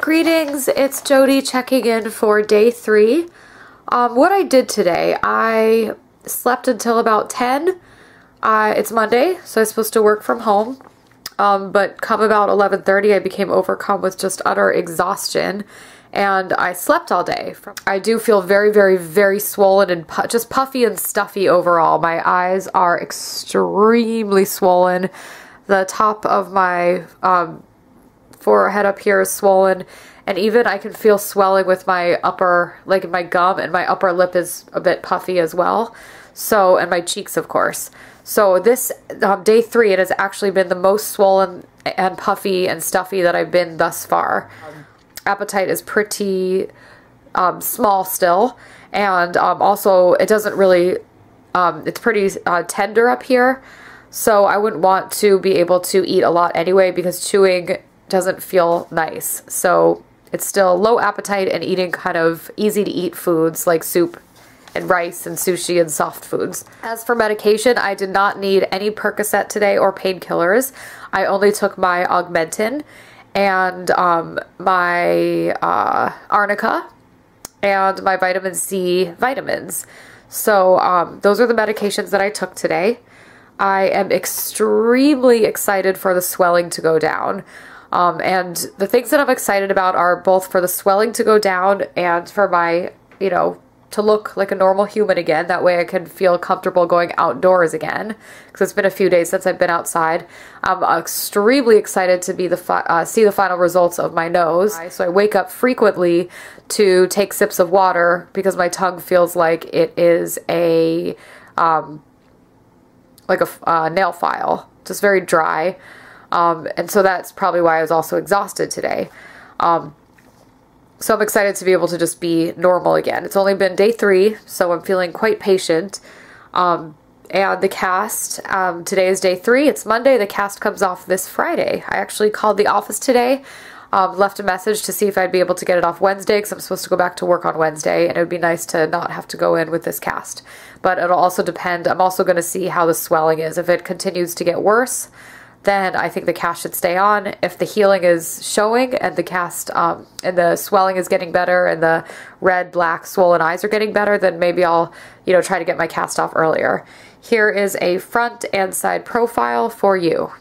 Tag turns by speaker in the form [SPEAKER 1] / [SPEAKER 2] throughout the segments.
[SPEAKER 1] Greetings, it's Jody checking in for day three. Um, what I did today, I slept until about 10. Uh, it's Monday, so I was supposed to work from home. Um, but come about 11.30, I became overcome with just utter exhaustion and I slept all day. I do feel very, very, very swollen and pu just puffy and stuffy overall. My eyes are extremely swollen. The top of my um, forehead up here is swollen and even I can feel swelling with my upper, like my gum and my upper lip is a bit puffy as well. So, and my cheeks, of course. So this, um, day three, it has actually been the most swollen and puffy and stuffy that I've been thus far. Appetite is pretty um, small still. And um, also, it doesn't really, um, it's pretty uh, tender up here. So I wouldn't want to be able to eat a lot anyway because chewing doesn't feel nice. So it's still low appetite and eating kind of easy to eat foods like soup and rice and sushi and soft foods. As for medication, I did not need any Percocet today or painkillers. I only took my Augmentin and um, my uh, Arnica and my vitamin C vitamins. So um, those are the medications that I took today. I am extremely excited for the swelling to go down. Um, and the things that I'm excited about are both for the swelling to go down and for my, you know, to look like a normal human again. That way I can feel comfortable going outdoors again because it's been a few days since I've been outside. I'm extremely excited to be the uh, see the final results of my nose. So I wake up frequently to take sips of water because my tongue feels like it is a um, like a uh, nail file, just very dry. Um, and so that's probably why I was also exhausted today. Um, so I'm excited to be able to just be normal again. It's only been day three, so I'm feeling quite patient. Um, and the cast, um, today is day three. It's Monday. The cast comes off this Friday. I actually called the office today. Um, left a message to see if I'd be able to get it off Wednesday because I'm supposed to go back to work on Wednesday and it would be nice to not have to go in with this cast. But it'll also depend. I'm also going to see how the swelling is. If it continues to get worse, then I think the cast should stay on. If the healing is showing and the cast um, and the swelling is getting better and the red, black, swollen eyes are getting better, then maybe I'll, you know, try to get my cast off earlier. Here is a front and side profile for you.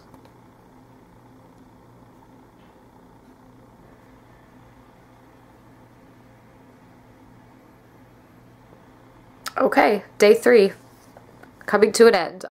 [SPEAKER 1] Okay, day three, coming to an end.